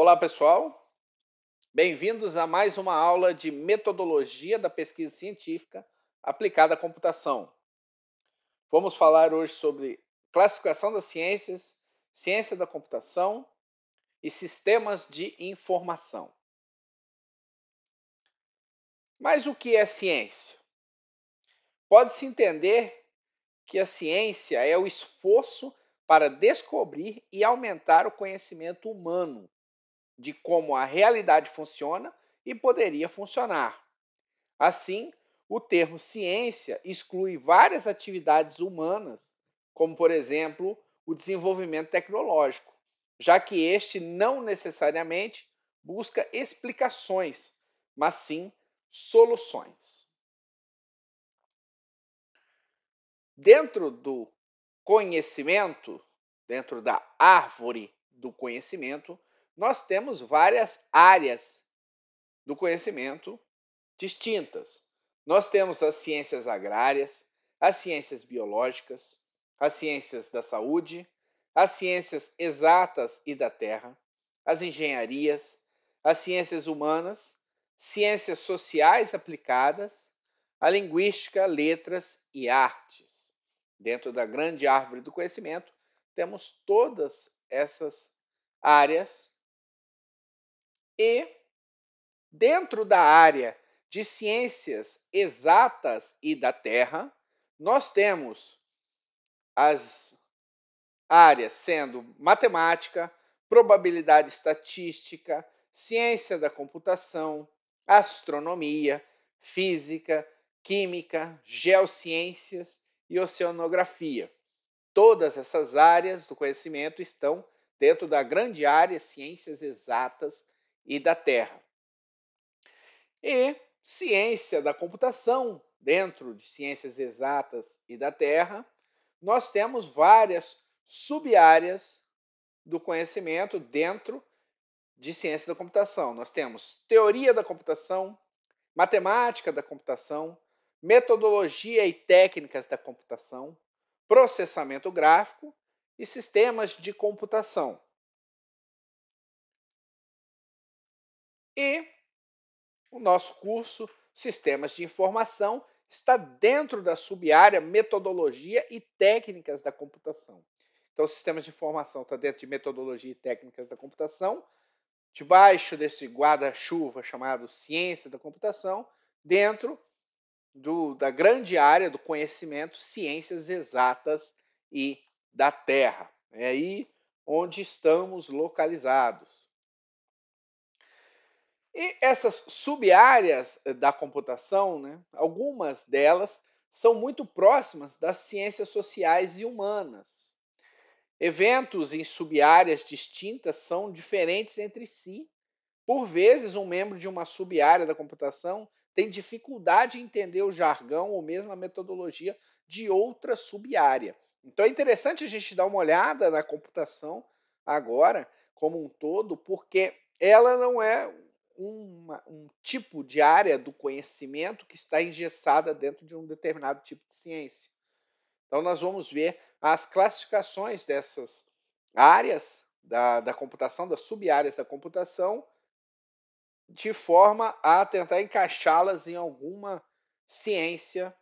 Olá, pessoal. Bem-vindos a mais uma aula de metodologia da pesquisa científica aplicada à computação. Vamos falar hoje sobre classificação das ciências, ciência da computação e sistemas de informação. Mas o que é ciência? Pode-se entender que a ciência é o esforço para descobrir e aumentar o conhecimento humano de como a realidade funciona e poderia funcionar. Assim, o termo ciência exclui várias atividades humanas, como, por exemplo, o desenvolvimento tecnológico, já que este não necessariamente busca explicações, mas sim soluções. Dentro do conhecimento, dentro da árvore do conhecimento, nós temos várias áreas do conhecimento distintas. Nós temos as ciências agrárias, as ciências biológicas, as ciências da saúde, as ciências exatas e da terra, as engenharias, as ciências humanas, ciências sociais aplicadas, a linguística, letras e artes. Dentro da grande árvore do conhecimento, temos todas essas áreas e, dentro da área de ciências exatas e da Terra, nós temos as áreas sendo matemática, probabilidade estatística, ciência da computação, astronomia, física, química, geociências e oceanografia. Todas essas áreas do conhecimento estão dentro da grande área ciências exatas e da Terra. E ciência da computação, dentro de ciências exatas e da Terra, nós temos várias subáreas do conhecimento dentro de ciência da computação. Nós temos teoria da computação, matemática da computação, metodologia e técnicas da computação, processamento gráfico e sistemas de computação. E o nosso curso Sistemas de Informação está dentro da subárea Metodologia e Técnicas da Computação. Então, Sistemas de Informação está dentro de Metodologia e Técnicas da Computação. Debaixo desse guarda-chuva chamado Ciência da Computação, dentro do, da grande área do conhecimento, ciências exatas e da Terra. É aí onde estamos localizados. E essas subáreas eh, da computação, né, algumas delas são muito próximas das ciências sociais e humanas. Eventos em subáreas distintas são diferentes entre si. Por vezes, um membro de uma subárea da computação tem dificuldade em entender o jargão ou mesmo a metodologia de outra subárea. Então é interessante a gente dar uma olhada na computação agora como um todo, porque ela não é uma, um tipo de área do conhecimento que está engessada dentro de um determinado tipo de ciência. Então, nós vamos ver as classificações dessas áreas da, da computação, das sub-áreas da computação, de forma a tentar encaixá-las em alguma ciência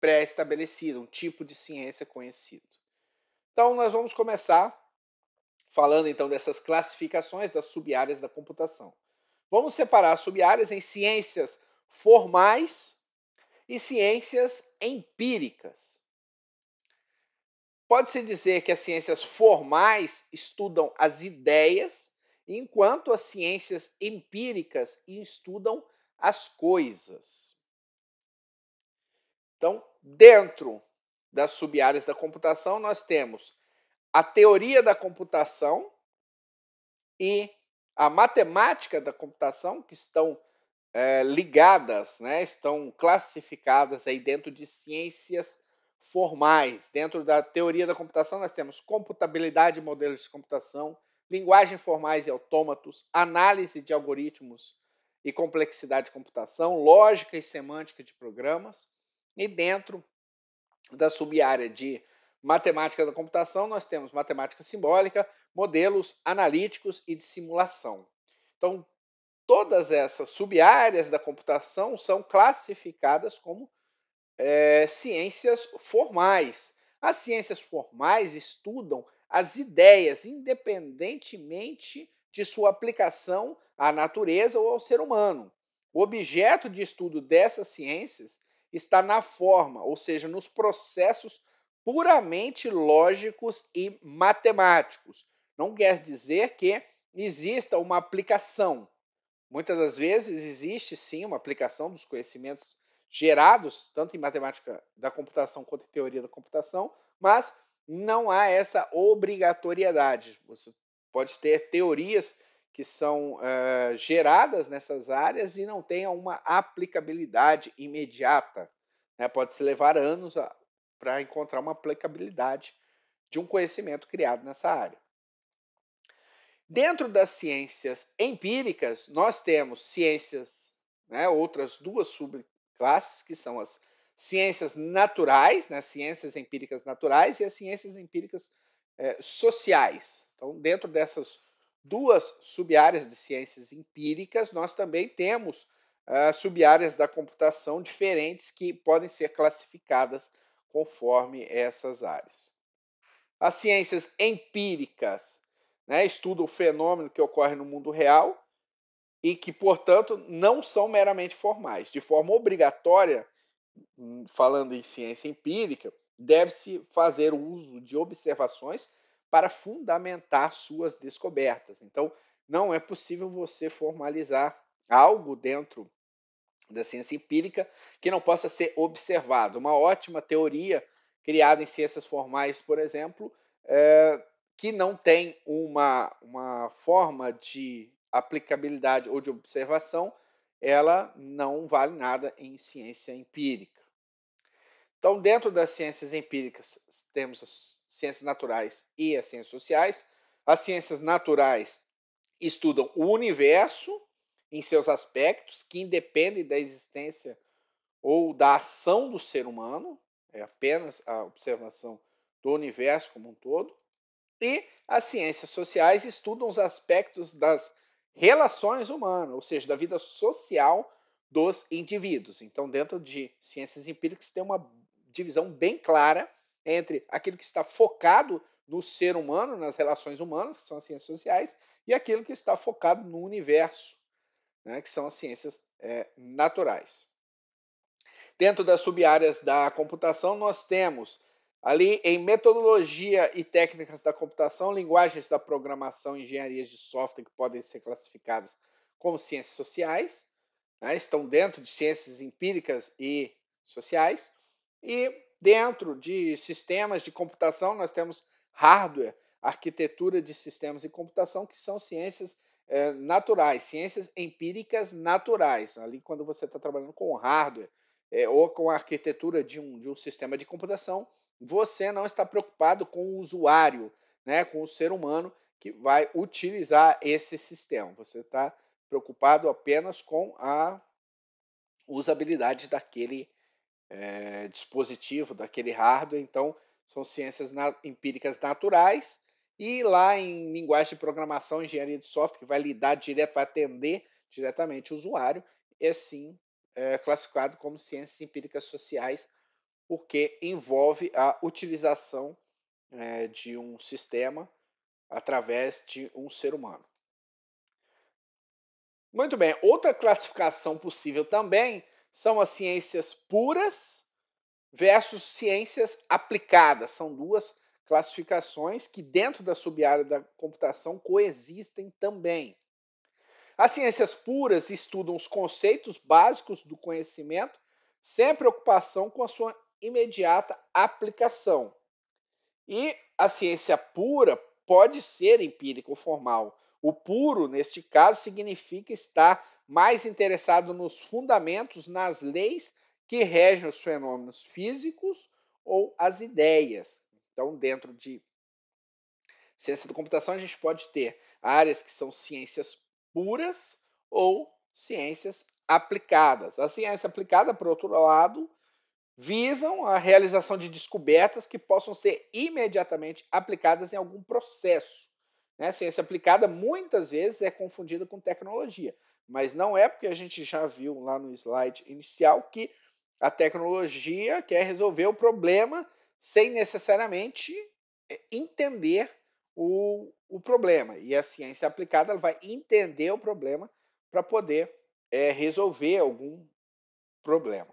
pré-estabelecida, um tipo de ciência conhecido. Então, nós vamos começar falando então dessas classificações das sub-áreas da computação. Vamos separar subáreas em ciências formais e ciências empíricas. Pode-se dizer que as ciências formais estudam as ideias, enquanto as ciências empíricas estudam as coisas. Então, dentro das subáreas da computação, nós temos a teoria da computação e a matemática da computação, que estão é, ligadas, né, estão classificadas aí dentro de ciências formais. Dentro da teoria da computação, nós temos computabilidade e modelos de computação, linguagem formais e autômatos, análise de algoritmos e complexidade de computação, lógica e semântica de programas. E dentro da subárea de matemática da computação, nós temos matemática simbólica, modelos analíticos e de simulação. Então, todas essas subáreas da computação são classificadas como é, ciências formais. As ciências formais estudam as ideias, independentemente de sua aplicação à natureza ou ao ser humano. O objeto de estudo dessas ciências está na forma, ou seja, nos processos puramente lógicos e matemáticos. Não quer dizer que exista uma aplicação. Muitas das vezes existe sim uma aplicação dos conhecimentos gerados, tanto em matemática da computação quanto em teoria da computação, mas não há essa obrigatoriedade. Você pode ter teorias que são uh, geradas nessas áreas e não tenha uma aplicabilidade imediata. Né? Pode se levar anos a para encontrar uma aplicabilidade de um conhecimento criado nessa área. Dentro das ciências empíricas, nós temos ciências, né, outras duas subclasses, que são as ciências naturais, né, ciências empíricas naturais, e as ciências empíricas eh, sociais. Então, dentro dessas duas subáreas de ciências empíricas, nós também temos uh, subáreas da computação diferentes que podem ser classificadas conforme essas áreas. As ciências empíricas né, estudam o fenômeno que ocorre no mundo real e que, portanto, não são meramente formais. De forma obrigatória, hum, falando em ciência empírica, deve-se fazer o uso de observações para fundamentar suas descobertas. Então, não é possível você formalizar algo dentro da ciência empírica que não possa ser observado. Uma ótima teoria criada em ciências formais, por exemplo, é, que não tem uma, uma forma de aplicabilidade ou de observação, ela não vale nada em ciência empírica. Então, dentro das ciências empíricas, temos as ciências naturais e as ciências sociais. As ciências naturais estudam o universo, em seus aspectos, que independem da existência ou da ação do ser humano, é apenas a observação do universo como um todo. E as ciências sociais estudam os aspectos das relações humanas, ou seja, da vida social dos indivíduos. Então, dentro de ciências empíricas, tem uma divisão bem clara entre aquilo que está focado no ser humano, nas relações humanas, que são as ciências sociais, e aquilo que está focado no universo, né, que são as ciências é, naturais. Dentro das subáreas da computação, nós temos ali em metodologia e técnicas da computação, linguagens da programação, engenharias de software que podem ser classificadas como ciências sociais, né, estão dentro de ciências empíricas e sociais, e dentro de sistemas de computação, nós temos hardware, arquitetura de sistemas e computação, que são ciências é, naturais, ciências empíricas naturais. Ali, quando você está trabalhando com hardware é, ou com a arquitetura de um, de um sistema de computação, você não está preocupado com o usuário, né, com o ser humano que vai utilizar esse sistema. Você está preocupado apenas com a usabilidade daquele é, dispositivo, daquele hardware. Então, são ciências na, empíricas naturais e lá em linguagem de programação, engenharia de software, que vai lidar direto, vai atender diretamente o usuário, é sim é, classificado como ciências empíricas sociais, porque envolve a utilização é, de um sistema através de um ser humano. Muito bem, outra classificação possível também são as ciências puras versus ciências aplicadas. São duas classificações que, dentro da subárea da computação, coexistem também. As ciências puras estudam os conceitos básicos do conhecimento sem preocupação com a sua imediata aplicação. E a ciência pura pode ser empírica ou formal. O puro, neste caso, significa estar mais interessado nos fundamentos, nas leis que regem os fenômenos físicos ou as ideias. Então, dentro de ciência da computação, a gente pode ter áreas que são ciências puras ou ciências aplicadas. A ciência aplicada, por outro lado, visam a realização de descobertas que possam ser imediatamente aplicadas em algum processo. Né? Ciência aplicada muitas vezes é confundida com tecnologia, mas não é porque a gente já viu lá no slide inicial que a tecnologia quer resolver o problema sem necessariamente eh, entender o, o problema. E a ciência aplicada ela vai entender o problema para poder é, resolver algum problema.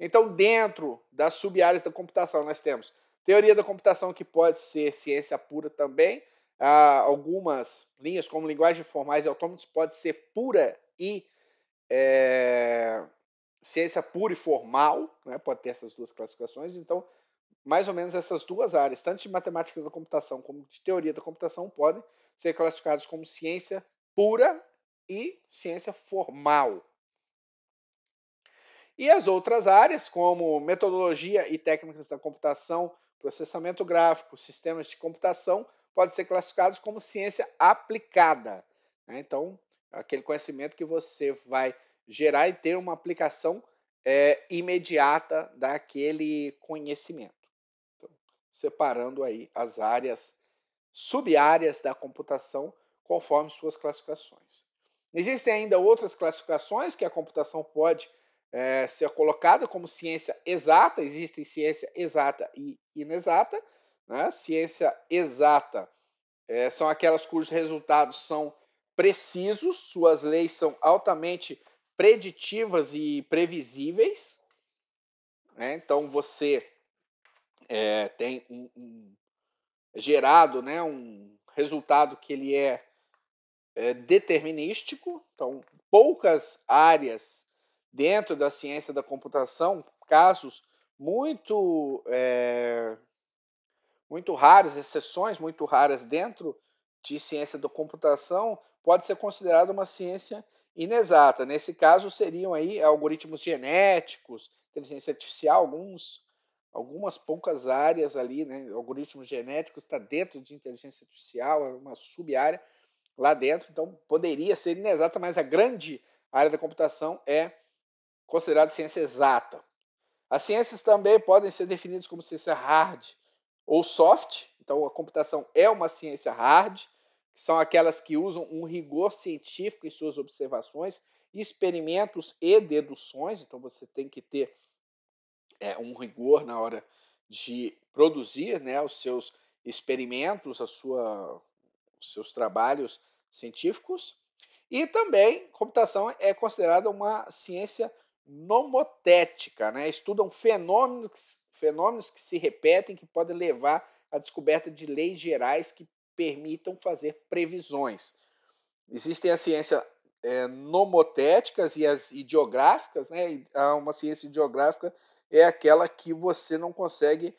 Então, dentro das sub-áreas da computação, nós temos teoria da computação, que pode ser ciência pura também. Ah, algumas linhas, como linguagem formais e autômatos, pode ser pura e é, ciência pura e formal, né, pode ter essas duas classificações, então, mais ou menos essas duas áreas, tanto de matemática da computação como de teoria da computação, podem ser classificadas como ciência pura e ciência formal. E as outras áreas, como metodologia e técnicas da computação, processamento gráfico, sistemas de computação, podem ser classificados como ciência aplicada. Né? Então, aquele conhecimento que você vai gerar e ter uma aplicação é, imediata daquele conhecimento. Então, separando aí as áreas, subáreas da computação conforme suas classificações. Existem ainda outras classificações que a computação pode é, ser colocada como ciência exata, existem ciência exata e inexata. Né? Ciência exata é, são aquelas cujos resultados são precisos, suas leis são altamente preditivas e previsíveis. Né? Então você é, tem um, um, gerado né, um resultado que ele é, é determinístico. Então poucas áreas dentro da ciência da computação, casos muito é, muito raros, exceções muito raras dentro de ciência da computação, pode ser considerada uma ciência inexata. Nesse caso, seriam aí eh, algoritmos genéticos, inteligência artificial, alguns, algumas poucas áreas ali, né? Algoritmos genéticos está dentro de inteligência artificial, é uma sub-área lá dentro, então poderia ser inexata, mas a grande área da computação é considerada ciência exata. As ciências também podem ser definidas como ciência hard ou soft, então a computação é uma ciência hard, que são aquelas que usam um rigor científico em suas observações, experimentos e deduções, então você tem que ter é, um rigor na hora de produzir né, os seus experimentos, a sua, os seus trabalhos científicos. E também, computação é considerada uma ciência nomotética, né? estudam fenômenos, fenômenos que se repetem, que podem levar à descoberta de leis gerais que permitam fazer previsões. Existem a ciência é, nomotéticas e as ideográficas, né? Uma ciência ideográfica é aquela que você não consegue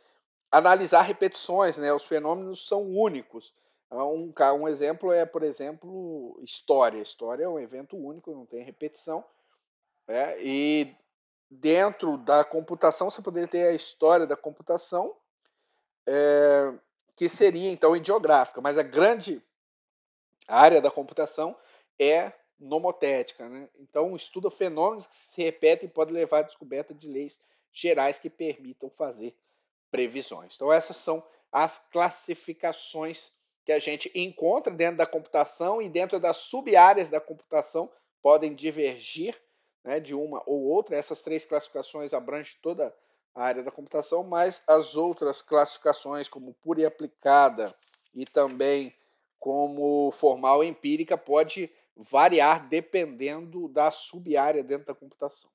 analisar repetições, né? Os fenômenos são únicos. É um, um exemplo é, por exemplo, história. História é um evento único, não tem repetição. Né? E dentro da computação, você poderia ter a história da computação, é, que seria então ideográfica, mas a grande área da computação é nomotética. Né? Então, estuda fenômenos que se repetem e podem levar à descoberta de leis gerais que permitam fazer previsões. Então, essas são as classificações que a gente encontra dentro da computação e dentro das subáreas da computação podem divergir né, de uma ou outra. Essas três classificações abrangem toda a a área da computação, mas as outras classificações, como pura e aplicada e também como formal e empírica, pode variar dependendo da subárea dentro da computação.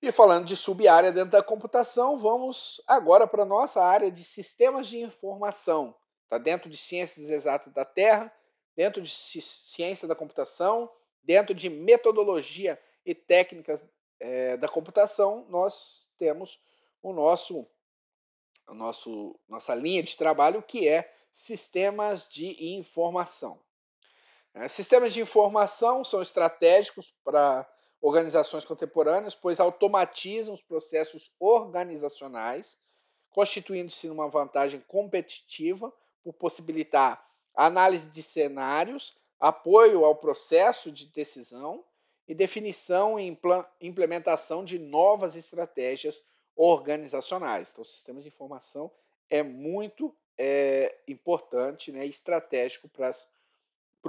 E falando de subárea dentro da computação, vamos agora para a nossa área de sistemas de informação. Está dentro de ciências exatas da Terra, dentro de ciência da computação, dentro de metodologia e técnicas é, da computação, nós temos o nosso, o nosso nossa linha de trabalho que é sistemas de informação. É, sistemas de informação são estratégicos para organizações contemporâneas, pois automatizam os processos organizacionais, constituindo-se numa vantagem competitiva por possibilitar análise de cenários, apoio ao processo de decisão e definição e implementação de novas estratégias organizacionais. Então, o sistema de informação é muito é, importante, né, estratégico para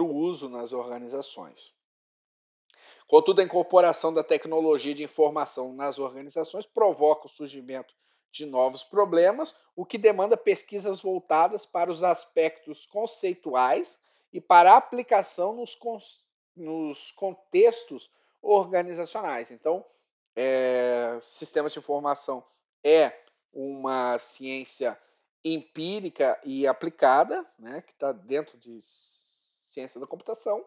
o uso nas organizações. Contudo, a incorporação da tecnologia de informação nas organizações provoca o surgimento de novos problemas, o que demanda pesquisas voltadas para os aspectos conceituais e para a aplicação nos, nos contextos organizacionais. Então, é, sistemas de informação é uma ciência empírica e aplicada, né, que está dentro de ciência da computação,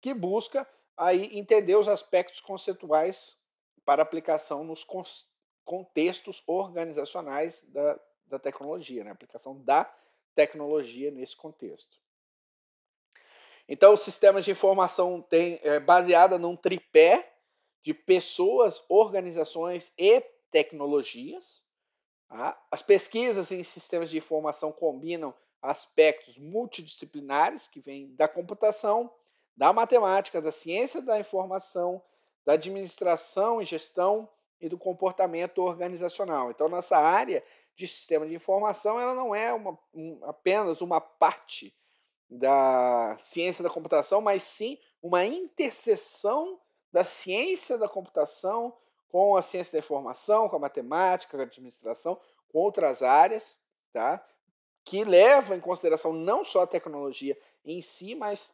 que busca aí entender os aspectos conceituais para aplicação nos contextos organizacionais da, da tecnologia, né, aplicação da tecnologia nesse contexto. Então, os sistemas de informação têm, é baseada num tripé de pessoas, organizações e tecnologias. Tá? As pesquisas em sistemas de informação combinam aspectos multidisciplinares que vêm da computação, da matemática, da ciência da informação, da administração e gestão e do comportamento organizacional. Então, nossa área de sistema de informação ela não é uma, um, apenas uma parte da ciência da computação, mas sim uma interseção da ciência da computação com a ciência da informação, com a matemática, com a administração, com outras áreas, tá? que leva em consideração não só a tecnologia em si, mas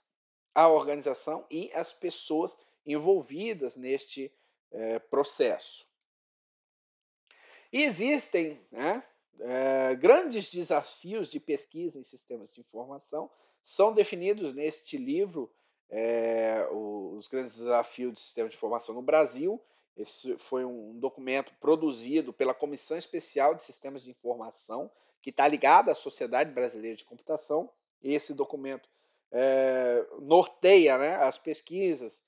a organização e as pessoas envolvidas neste eh, processo. existem né, eh, grandes desafios de pesquisa em sistemas de informação são definidos neste livro é, os grandes desafios do sistema de informação no Brasil. Esse foi um documento produzido pela Comissão Especial de Sistemas de Informação, que está ligada à Sociedade Brasileira de Computação. E esse documento é, norteia né, as pesquisas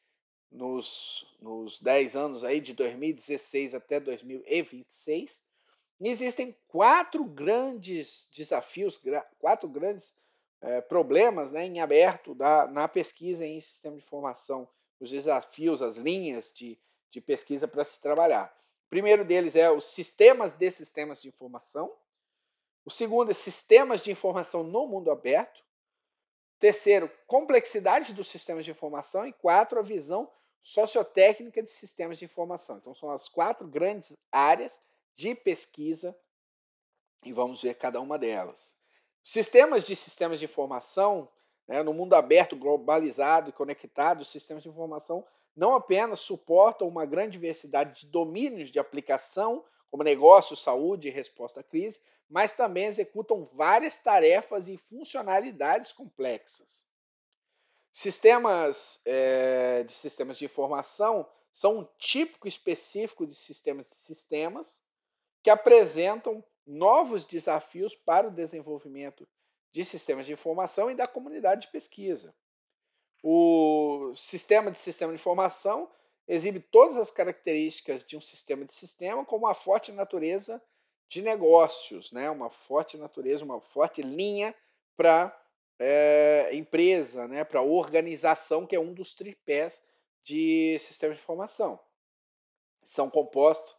nos, nos 10 anos aí, de 2016 até 2026. existem quatro grandes desafios, quatro grandes é, problemas né, em aberto da, na pesquisa em sistema de informação, os desafios, as linhas de, de pesquisa para se trabalhar. O primeiro deles é os sistemas de sistemas de informação. O segundo é sistemas de informação no mundo aberto. Terceiro, complexidade dos sistemas de informação. E quatro, a visão sociotécnica de sistemas de informação. Então, são as quatro grandes áreas de pesquisa e vamos ver cada uma delas. Sistemas de sistemas de informação, né, no mundo aberto, globalizado e conectado, os sistemas de informação não apenas suportam uma grande diversidade de domínios de aplicação, como negócio, saúde e resposta à crise, mas também executam várias tarefas e funcionalidades complexas. Sistemas é, de sistemas de informação são um típico específico de sistemas de sistemas que apresentam novos desafios para o desenvolvimento de sistemas de informação e da comunidade de pesquisa. O sistema de sistema de informação exibe todas as características de um sistema de sistema, como uma forte natureza de negócios, né? uma forte natureza, uma forte linha para é, eh, empresa, né? para organização, que é um dos tripés de sistema de informação. São compostos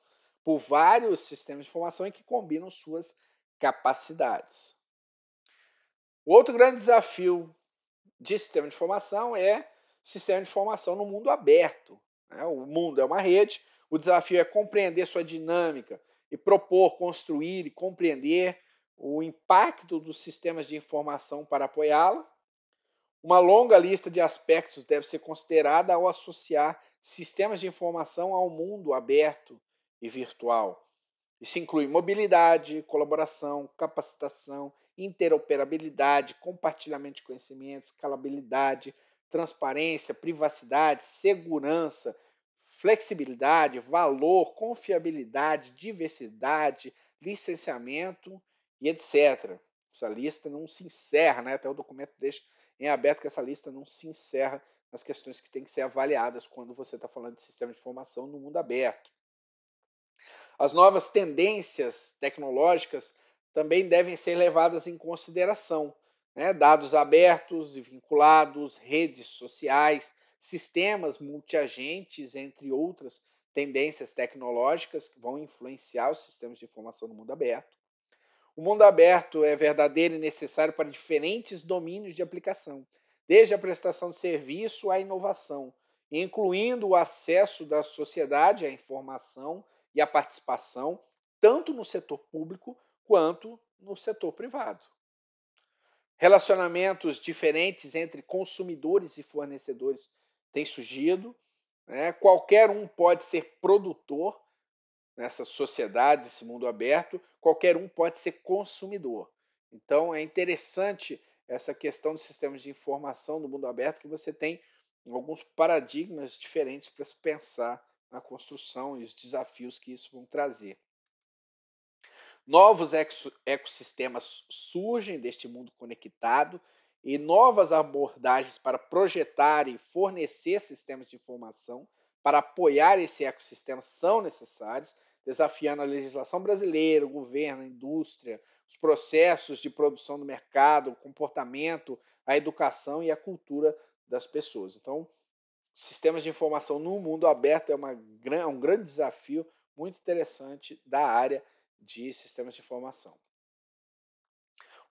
por vários sistemas de informação e que combinam suas capacidades. O outro grande desafio de sistema de informação é sistema de informação no mundo aberto. Né? O mundo é uma rede, o desafio é compreender sua dinâmica e propor, construir e compreender o impacto dos sistemas de informação para apoiá-la. Uma longa lista de aspectos deve ser considerada ao associar sistemas de informação ao mundo aberto e virtual. Isso inclui mobilidade, colaboração, capacitação, interoperabilidade, compartilhamento de conhecimentos, escalabilidade, transparência, privacidade, segurança, flexibilidade, valor, confiabilidade, diversidade, licenciamento e etc. Essa lista não se encerra, né? até o documento deixa em aberto que essa lista não se encerra nas questões que têm que ser avaliadas quando você está falando de sistema de informação no mundo aberto. As novas tendências tecnológicas também devem ser levadas em consideração. Né? Dados abertos e vinculados, redes sociais, sistemas multiagentes, entre outras tendências tecnológicas que vão influenciar os sistemas de informação no mundo aberto. O mundo aberto é verdadeiro e necessário para diferentes domínios de aplicação, desde a prestação de serviço à inovação, incluindo o acesso da sociedade à informação e à participação, tanto no setor público quanto no setor privado. Relacionamentos diferentes entre consumidores e fornecedores têm surgido. Né? Qualquer um pode ser produtor nessa sociedade, nesse mundo aberto, qualquer um pode ser consumidor. Então é interessante essa questão dos sistemas de informação do mundo aberto que você tem alguns paradigmas diferentes para se pensar na construção e os desafios que isso vão trazer. Novos ecossistemas surgem deste mundo conectado e novas abordagens para projetar e fornecer sistemas de informação para apoiar esse ecossistema são necessários, desafiando a legislação brasileira, o governo, a indústria, os processos de produção do mercado, o comportamento, a educação e a cultura das pessoas. Então, sistemas de informação no mundo aberto é, uma, é um grande desafio muito interessante da área de sistemas de informação.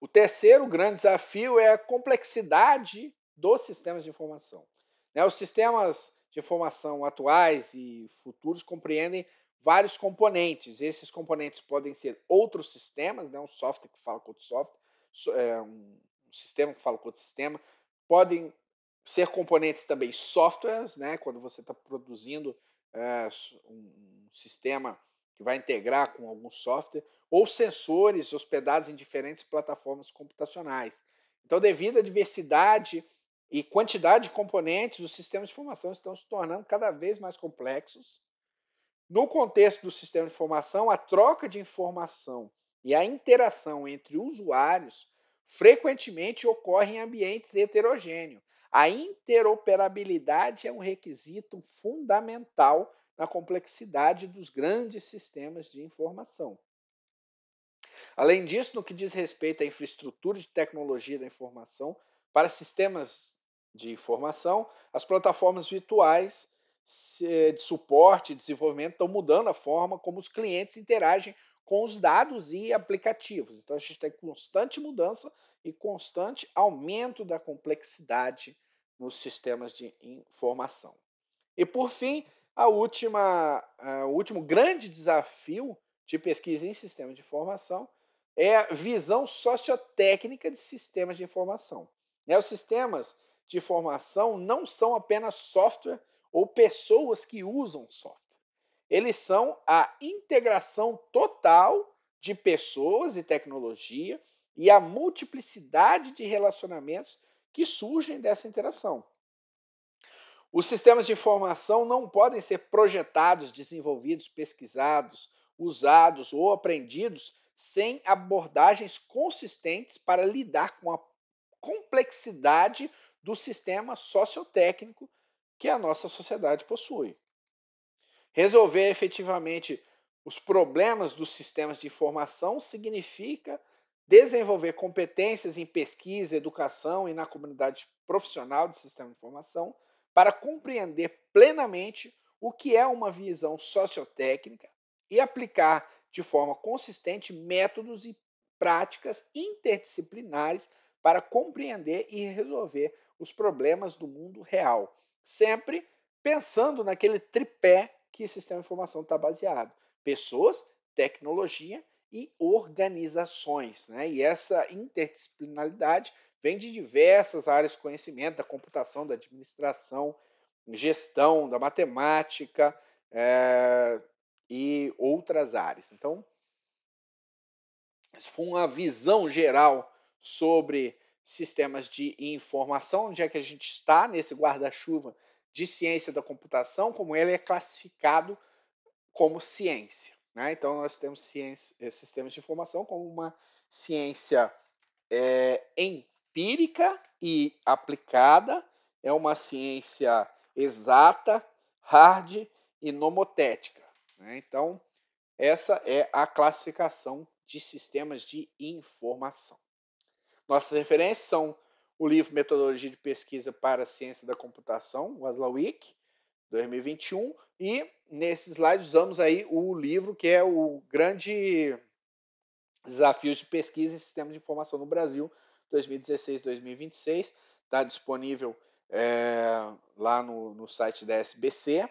O terceiro grande desafio é a complexidade dos sistemas de informação. Né? Os sistemas de informação atuais e futuros compreendem vários componentes. Esses componentes podem ser outros sistemas, né? um software que fala com outro software, é, um sistema que fala com outro sistema, podem ser componentes também softwares, né? Quando você está produzindo é, um sistema que vai integrar com algum software, ou sensores hospedados em diferentes plataformas computacionais. Então, devido à diversidade e quantidade de componentes, os sistemas de informação estão se tornando cada vez mais complexos. No contexto do sistema de informação, a troca de informação e a interação entre usuários frequentemente ocorre em ambientes heterogêneos. A interoperabilidade é um requisito fundamental na complexidade dos grandes sistemas de informação. Além disso, no que diz respeito à infraestrutura de tecnologia da informação, para sistemas de informação, as plataformas virtuais eh, de suporte e desenvolvimento estão mudando a forma como os clientes interagem com os dados e aplicativos. Então a gente tem constante mudança e constante aumento da complexidade nos sistemas de informação. E por fim, a última, a, o último grande desafio de pesquisa em sistema de informação é a visão sociotécnica de sistemas de informação. Né? Os sistemas de informação não são apenas software ou pessoas que usam software eles são a integração total de pessoas e tecnologia e a multiplicidade de relacionamentos que surgem dessa interação. Os sistemas de informação não podem ser projetados, desenvolvidos, pesquisados, usados ou aprendidos sem abordagens consistentes para lidar com a complexidade do sistema sociotécnico que a nossa sociedade possui. Resolver efetivamente os problemas dos sistemas de informação significa desenvolver competências em pesquisa, educação e na comunidade profissional de sistema de informação para compreender plenamente o que é uma visão sociotécnica e aplicar de forma consistente métodos e práticas interdisciplinares para compreender e resolver os problemas do mundo real, sempre pensando naquele tripé que sistema de informação está baseado. Pessoas, tecnologia e organizações. Né? E essa interdisciplinaridade vem de diversas áreas de conhecimento, da computação, da administração, gestão, da matemática é, e outras áreas. Então, uma visão geral sobre sistemas de informação, onde é que a gente está nesse guarda-chuva de ciência da computação, como ele é classificado como ciência. Né? Então, nós temos ciência, eh, sistemas de informação como uma ciência é, empírica e aplicada, é uma ciência exata, hard e nomotética. Né? Então, essa é a classificação de sistemas de informação. Nossas referências são o livro Metodologia de Pesquisa para a Ciência da Computação, Waslawick, 2021. E nesse slide usamos aí o livro que é o grande desafios de pesquisa e sistema de informação no Brasil, 2016-2026. Está disponível é, lá no, no, site da SBC.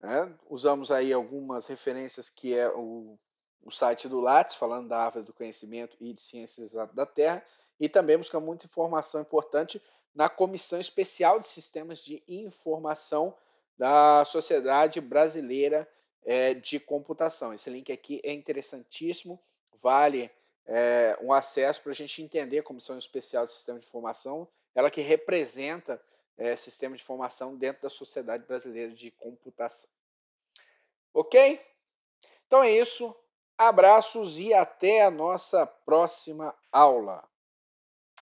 Né? Usamos aí algumas referências que é o, o site do Lattes, falando da árvore do conhecimento e de ciências da Terra e também busca muita informação importante na Comissão Especial de Sistemas de Informação da Sociedade Brasileira é, de Computação. Esse link aqui é interessantíssimo, vale é, um acesso para a gente entender a Comissão Especial de Sistema de Informação, ela que representa é, eh, sistema de informação dentro da Sociedade Brasileira de Computação. Ok? Então é isso. Abraços e até a nossa próxima aula.